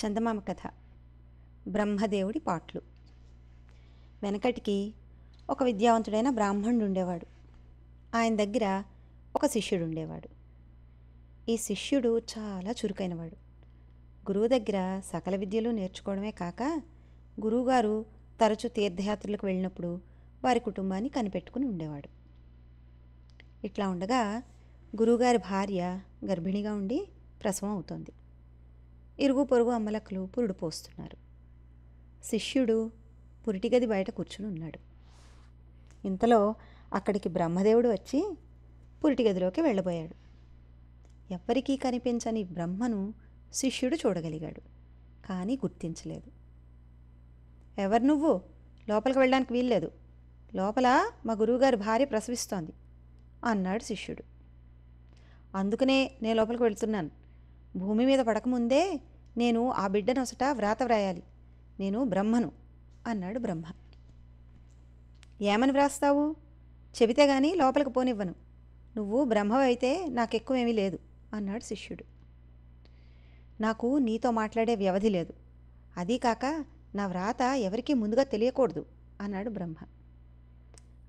చందమామ కథ బ్రహ్మదేవుడి పాటలు వెనకటికి ఒక విద్యావంతుడైన బ్రాహ్మణుడు ఉండేవాడు ఆయన దగ్గర ఒక శిష్యుడు ఉండేవాడు ఈ శిష్యుడు చాలా చురుకైనవాడు గురువు దగ్గర సకల విద్యలు నేర్చుకోవడమే కాక గురువుగారు తరచూ తీర్థయాత్రలకు వెళ్ళినప్పుడు వారి కుటుంబాన్ని కనిపెట్టుకుని ఉండేవాడు ఇట్లా ఉండగా గురువుగారి భార్య గర్భిణిగా ఉండి ప్రసవం అవుతోంది ఇరుగు పొరుగు అమ్మలకులు పురుడు పోస్తున్నారు శిష్యుడు పురిటి గది బయట కూర్చుని ఉన్నాడు ఇంతలో అక్కడికి బ్రహ్మదేవుడు వచ్చి పురిటి గదిలోకి వెళ్ళబోయాడు ఎవ్వరికీ కనిపించని బ్రహ్మను శిష్యుడు చూడగలిగాడు కానీ గుర్తించలేదు ఎవరు నువ్వు లోపలికి వెళ్ళడానికి వీల్లేదు లోపల మా గురువుగారి భార్య ప్రసవిస్తోంది అన్నాడు శిష్యుడు అందుకనే నేను లోపలికి వెళ్తున్నాను భూమి మీద పడకముందే నేను ఆ బిడ్డనొసట వ్రాత వ్రాయాలి నేను బ్రహ్మను అన్నాడు బ్రహ్మ ఏమని వ్రాస్తావు చెబితే గాని లోపలికి పోనివ్వను నువ్వు బ్రహ్మవైతే నాకెక్కువేమీ లేదు అన్నాడు శిష్యుడు నాకు నీతో మాట్లాడే వ్యవధి లేదు అదీ కాక నా వ్రాత ఎవరికీ ముందుగా తెలియకూడదు అన్నాడు బ్రహ్మ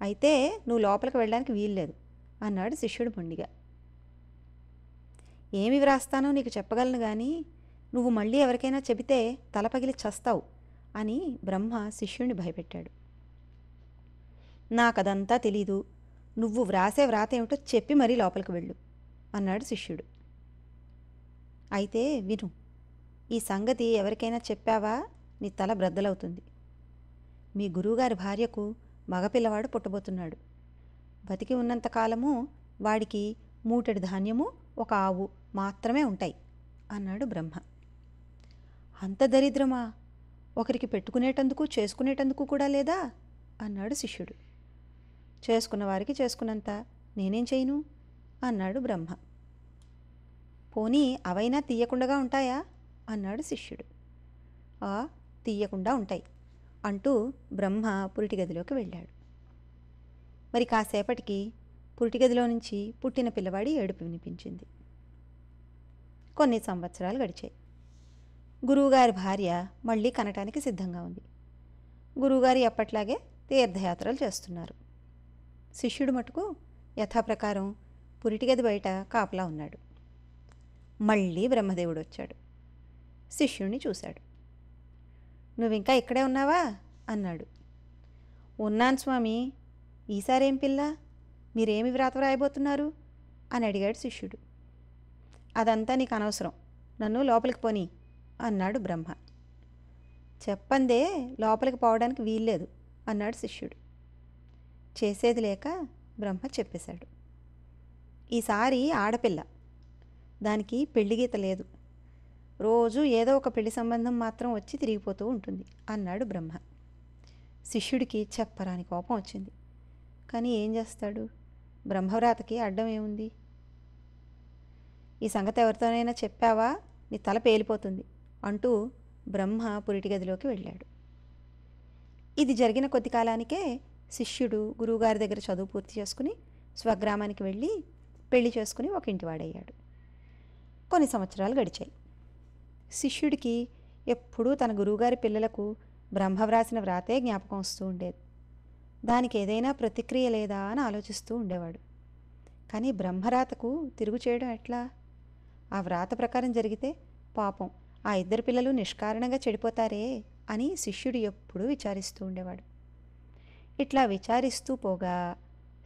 అయితే నువ్వు లోపలికి వెళ్ళడానికి వీల్లేదు అన్నాడు శిష్యుడు మొండిగా ఏమి వ్రాస్తానో నీకు చెప్పగలను కానీ నువ్వు మళ్ళీ ఎవరికైనా చెబితే తల పగిలి చస్తావు అని బ్రహ్మ శిష్యుణ్ణి భయపెట్టాడు నాకదంతా తెలీదు నువ్వు వ్రాసే వ్రాత ఏమిటో చెప్పి మరీ లోపలికి వెళ్ళు అన్నాడు శిష్యుడు అయితే విను ఈ సంగతి ఎవరికైనా చెప్పావా నీ తల బ్రద్దలవుతుంది మీ గురువుగారి భార్యకు మగపిల్లవాడు పుట్టబోతున్నాడు బతికి ఉన్నంతకాలము వాడికి మూటెడు ధాన్యము ఒక ఆవు మాత్రమే ఉంటాయి అన్నాడు బ్రహ్మ అంత దరిద్రమా ఒకరికి పెట్టుకునేటందుకు చేసుకునేటందుకు కూడా లేదా అన్నాడు శిష్యుడు చేసుకున్న వారికి చేసుకున్నంత నేనేం చేయను అన్నాడు బ్రహ్మ పోనీ అవైనా తీయకుండా ఉంటాయా అన్నాడు శిష్యుడు ఆ తీయకుండా ఉంటాయి అంటూ బ్రహ్మ పురిటి గదిలోకి వెళ్ళాడు మరి కాసేపటికి పురిటి గదిలో నుంచి పుట్టిన పిల్లవాడి ఏడుపు వినిపించింది కొన్ని సంవత్సరాలు గడిచాయి గురువుగారి భార్య మళ్ళీ కనటానికి సిద్ధంగా ఉంది గురువుగారు ఎప్పట్లాగే తీర్థయాత్రలు చేస్తున్నారు శిష్యుడు మటుకు యథాప్రకారం పురిటి గది బయట కాపలా ఉన్నాడు మళ్ళీ బ్రహ్మదేవుడు వచ్చాడు శిష్యుణ్ణి చూశాడు నువ్వింకా ఇక్కడే ఉన్నావా అన్నాడు ఉన్నాను స్వామి ఈసారేం పిల్ల మీరేమి వ్రాత వ్రాయబోతున్నారు అని అడిగాడు శిష్యుడు అదంతా నీకు అనవసరం నన్ను లోపలికి పోనీ అన్నాడు బ్రహ్మ చెప్పందే లోపలికి పోవడానికి వీల్లేదు అన్నాడు శిష్యుడు చేసేది లేక బ్రహ్మ చెప్పేశాడు ఈసారి ఆడపిల్ల దానికి పెళ్లి గీత లేదు రోజు ఏదో ఒక పెళ్లి సంబంధం మాత్రం వచ్చి తిరిగిపోతూ ఉంటుంది అన్నాడు బ్రహ్మ శిష్యుడికి చెప్పరాని కోపం వచ్చింది కానీ ఏం చేస్తాడు బ్రహ్మవ్రాతకి అడ్డం ఏముంది ఈ సంగతి ఎవరితోనైనా చెప్పావా నీ తల పేలిపోతుంది అంటూ బ్రహ్మ పురిటి గదిలోకి వెళ్ళాడు ఇది జరిగిన కొద్ది కాలానికే శిష్యుడు గురువుగారి దగ్గర చదువు పూర్తి చేసుకుని స్వగ్రామానికి వెళ్ళి పెళ్లి చేసుకుని ఒక ఇంటివాడయ్యాడు కొన్ని సంవత్సరాలు గడిచాయి శిష్యుడికి ఎప్పుడూ తన గురువుగారి పిల్లలకు బ్రహ్మ వ్రాసిన వ్రాతే జ్ఞాపకం వస్తూ ఉండేది దానికి ఏదైనా ప్రతిక్రియ లేదా అని ఆలోచిస్తూ ఉండేవాడు కానీ బ్రహ్మరాతకు తిరుగు చేయడం ఎట్లా ఆ వ్రాత ప్రకారం జరిగితే పాపం ఆ ఇద్దరు పిల్లలు నిష్కారణంగా చెడిపోతారే అని శిష్యుడు ఎప్పుడూ విచారిస్తూ ఉండేవాడు ఇట్లా విచారిస్తూ పోగా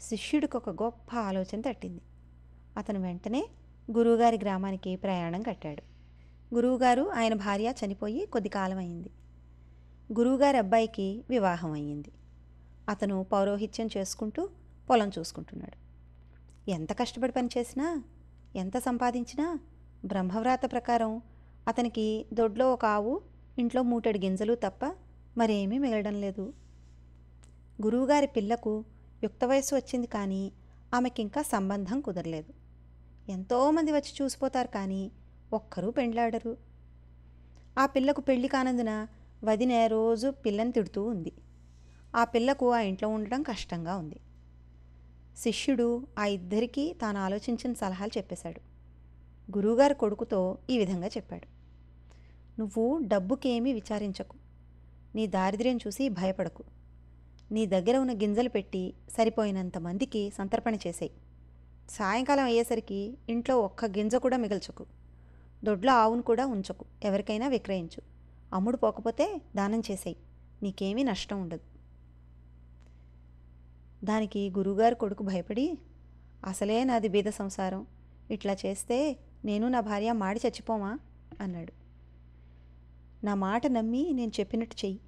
శిష్యుడికి ఒక గొప్ప ఆలోచన తట్టింది అతను వెంటనే గురువుగారి గ్రామానికి ప్రయాణం కట్టాడు గురువుగారు ఆయన భార్య చనిపోయి కొద్ది కాలం అయింది గురువుగారి అబ్బాయికి వివాహం అయ్యింది అతను పౌరోహిత్యం చేసుకుంటూ పొలం చూసుకుంటున్నాడు ఎంత కష్టపడి పనిచేసినా ఎంత సంపాదించినా బ్రహ్మవ్రాత ప్రకారం అతనికి దొడ్లో ఒక ఆవు ఇంట్లో మూటెడు గింజలు తప్ప మరేమీ మిగలడం లేదు గురువుగారి పిల్లకు యుక్త వయస్సు వచ్చింది కానీ ఆమెకింకా సంబంధం కుదరలేదు ఎంతోమంది వచ్చి చూసిపోతారు కానీ ఒక్కరూ పెండ్లాడరు ఆ పిల్లకు పెళ్లి కానందున వదిన రోజు పిల్లని తిడుతూ ఉంది ఆ పిల్లకు ఆ ఇంట్లో ఉండడం కష్టంగా ఉంది శిష్యుడు ఆ ఇద్దరికీ తాను ఆలోచించిన సలహాలు చెప్పేశాడు గురువుగారి కొడుకుతో ఈ విధంగా చెప్పాడు నువ్వు డబ్బుకేమీ విచారించకు నీ దారిద్ర్యం చూసి భయపడకు నీ దగ్గర ఉన్న గింజలు పెట్టి సరిపోయినంత మందికి సంతర్పణ చేసేయి సాయంకాలం అయ్యేసరికి ఇంట్లో ఒక్క గింజ కూడా మిగల్చకు దొడ్లో ఆవును కూడా ఉంచకు ఎవరికైనా విక్రయించు అమ్ముడు పోకపోతే దానం చేసేయి నీకేమీ నష్టం ఉండదు దానికి గురువుగారు కొడుకు భయపడి అసలే నాది బీద సంసారం ఇట్లా చేస్తే నేను నా భార్య మాడి చచ్చిపోమా అన్నాడు నా మాట నమ్మి నేను చెప్పినట్టు చెయ్యి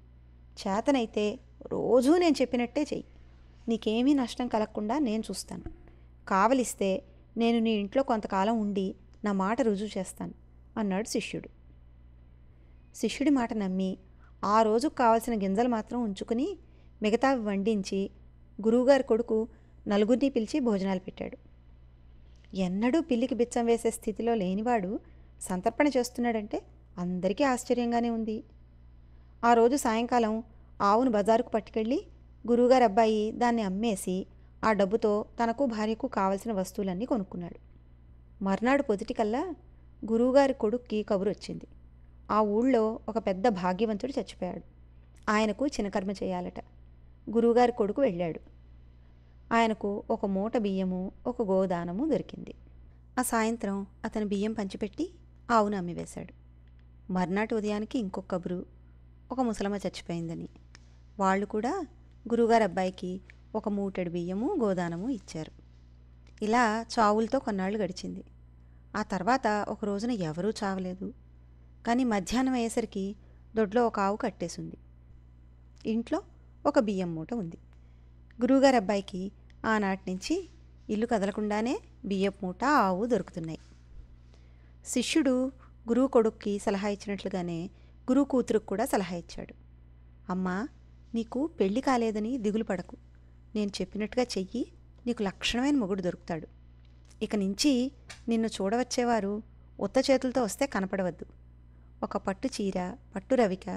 చేతనైతే రోజూ నేను చెప్పినట్టే చెయ్యి నీకేమీ నష్టం కలగకుండా నేను చూస్తాను కావలిస్తే నేను నీ ఇంట్లో కొంతకాలం ఉండి నా మాట రుజువు చేస్తాను అన్నాడు శిష్యుడు శిష్యుడి మాట నమ్మి ఆ రోజుకు కావలసిన గింజలు మాత్రం ఉంచుకుని మిగతావి వండించి గురువుగారి కొడుకు నలుగురిని పిలిచి భోజనాలు పెట్టాడు ఎన్నడూ పిల్లికి బిచ్చం వేసే స్థితిలో లేనివాడు సంతర్పణ చేస్తున్నాడంటే అందరికీ ఆశ్చర్యంగానే ఉంది ఆ రోజు సాయంకాలం ఆవును బజారుకు పట్టుకెళ్ళి గురువుగారు అబ్బాయి దాన్ని అమ్మేసి ఆ డబ్బుతో తనకు భార్యకు కావలసిన వస్తువులన్నీ కొనుక్కున్నాడు మర్నాడు పొద్దుటికల్లా గురువుగారి కొడుక్కి కబురు వచ్చింది ఆ ఊళ్ళో ఒక పెద్ద భాగ్యవంతుడు చచ్చిపోయాడు ఆయనకు చిన్నకర్మ చేయాలట గురువుగారి కొడుకు వెళ్ళాడు ఆయనకు ఒక మూట బియ్యము ఒక గోదానము దొరికింది ఆ సాయంత్రం అతను బియ్యం పంచిపెట్టి ఆవును అమ్మివేశాడు మర్నాటి ఉదయానికి ఇంకొక కబురు ఒక ముసలమ్మ చచ్చిపోయిందని వాళ్ళు కూడా గురుగారు అబ్బాయికి ఒక మూటెడు బియ్యము గోదానము ఇచ్చారు ఇలా చావులతో కొన్నాళ్ళు గడిచింది ఆ తర్వాత ఒక రోజున ఎవరూ చావలేదు కానీ మధ్యాహ్నం అయ్యేసరికి దొడ్లో ఒక ఆవు కట్టేసింది ఇంట్లో ఒక బియ్యం మూట ఉంది గురువుగారి అబ్బాయికి ఆనాటి నుంచి ఇల్లు కదలకుండానే బియ్యపు మూట ఆవు దొరుకుతున్నాయి శిష్యుడు గురువు కొడుక్కి సలహా ఇచ్చినట్లుగానే గురువు కూతురుకు కూడా సలహా ఇచ్చాడు అమ్మా నీకు పెళ్లి కాలేదని దిగులు పడకు నేను చెప్పినట్టుగా చెయ్యి నీకు లక్షణమైన మొగుడు దొరుకుతాడు ఇక నుంచి నిన్ను చూడవచ్చేవారు ఉత్త చేతులతో వస్తే కనపడవద్దు ఒక పట్టు చీర పట్టు రవిక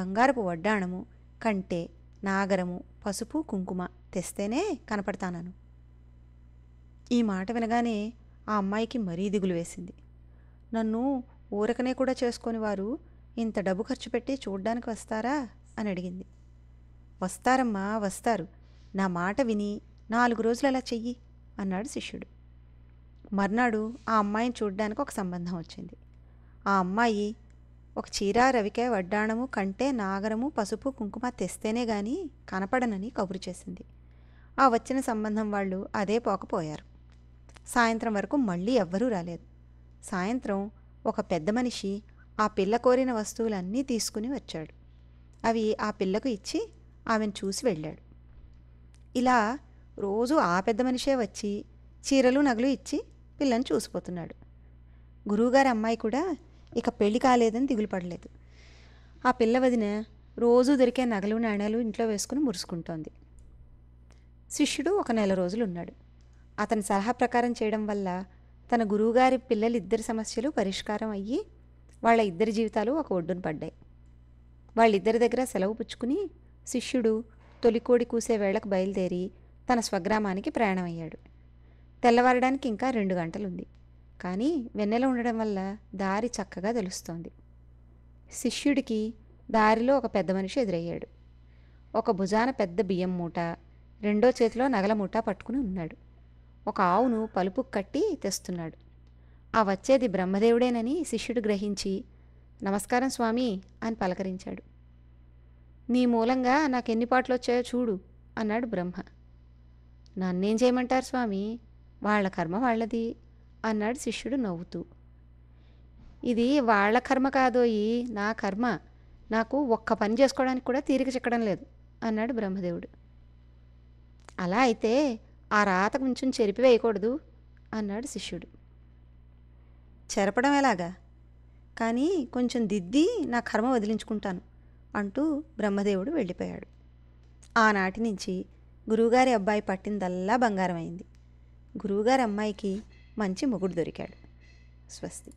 బంగారపు వడ్డాణము కంటే నాగరము పసుపు కుంకుమ తెస్తేనే కనపడతానను ఈ మాట వినగానే ఆ అమ్మాయికి మరీ దిగులు వేసింది నన్ను ఊరకనే కూడా చేసుకొని వారు ఇంత డబ్బు ఖర్చు పెట్టి చూడ్డానికి వస్తారా అని అడిగింది వస్తారమ్మా వస్తారు నా మాట విని నాలుగు రోజులు అలా చెయ్యి అన్నాడు శిష్యుడు మర్నాడు ఆ అమ్మాయిని చూడ్డానికి ఒక సంబంధం వచ్చింది ఆ అమ్మాయి ఒక చీర రవికే వడ్డాణము కంటే నాగరము పసుపు కుంకుమ తెస్తేనే గాని కనపడనని కబురు చేసింది ఆ వచ్చిన సంబంధం వాళ్ళు అదే పోకపోయారు సాయంత్రం వరకు మళ్ళీ ఎవ్వరూ రాలేదు సాయంత్రం ఒక పెద్ద మనిషి ఆ పిల్ల కోరిన వస్తువులన్నీ తీసుకుని వచ్చాడు అవి ఆ పిల్లకు ఇచ్చి ఆమెను చూసి వెళ్ళాడు ఇలా రోజు ఆ పెద్ద మనిషే వచ్చి చీరలు నగలు ఇచ్చి పిల్లని చూసిపోతున్నాడు గురువుగారి అమ్మాయి కూడా ఇక పెళ్లి కాలేదని దిగులు పడలేదు ఆ పిల్ల వదిన రోజు దొరికే నగలు నాణ్యాలు ఇంట్లో వేసుకుని మురుసుకుంటోంది శిష్యుడు ఒక నెల రోజులు ఉన్నాడు అతని సలహా ప్రకారం చేయడం వల్ల తన గురువుగారి పిల్లలిద్దరి సమస్యలు పరిష్కారం అయ్యి వాళ్ళ ఇద్దరి జీవితాలు ఒక ఒడ్డున పడ్డాయి వాళ్ళిద్దరి దగ్గర సెలవు పుచ్చుకుని శిష్యుడు తొలికోడి కూసే వేళకు బయలుదేరి తన స్వగ్రామానికి ప్రయాణమయ్యాడు తెల్లవారడానికి ఇంకా రెండు గంటలుంది కానీ వెన్నెల ఉండడం వల్ల దారి చక్కగా తెలుస్తోంది శిష్యుడికి దారిలో ఒక పెద్ద మనిషి ఎదురయ్యాడు ఒక భుజాన పెద్ద బియ్యం మూట రెండో చేతిలో నగల మూట పట్టుకుని ఉన్నాడు ఒక ఆవును పలుపు కట్టి తెస్తున్నాడు ఆ వచ్చేది బ్రహ్మదేవుడేనని శిష్యుడు గ్రహించి నమస్కారం స్వామి అని పలకరించాడు నీ మూలంగా నాకు ఎన్ని పాటలు వచ్చాయో చూడు అన్నాడు బ్రహ్మ నన్నేం చేయమంటారు స్వామి వాళ్ళ కర్మ వాళ్ళది అన్నాడు శిష్యుడు నవ్వుతూ ఇది వాళ్ళ కర్మ కాదోయి నా కర్మ నాకు ఒక్క పని చేసుకోవడానికి కూడా తీరిక చిక్కడం లేదు అన్నాడు బ్రహ్మదేవుడు అలా అయితే ఆ రాత కొంచెం చెరిపివేయకూడదు అన్నాడు శిష్యుడు చెరపడం ఎలాగా కానీ కొంచెం దిద్ది నా కర్మ వదిలించుకుంటాను అంటూ బ్రహ్మదేవుడు వెళ్ళిపోయాడు ఆనాటి నుంచి గురువుగారి అబ్బాయి పట్టిందల్లా బంగారం అయింది గురువుగారి అమ్మాయికి మంచి మొగుడు దొరికాడు స్వస్తి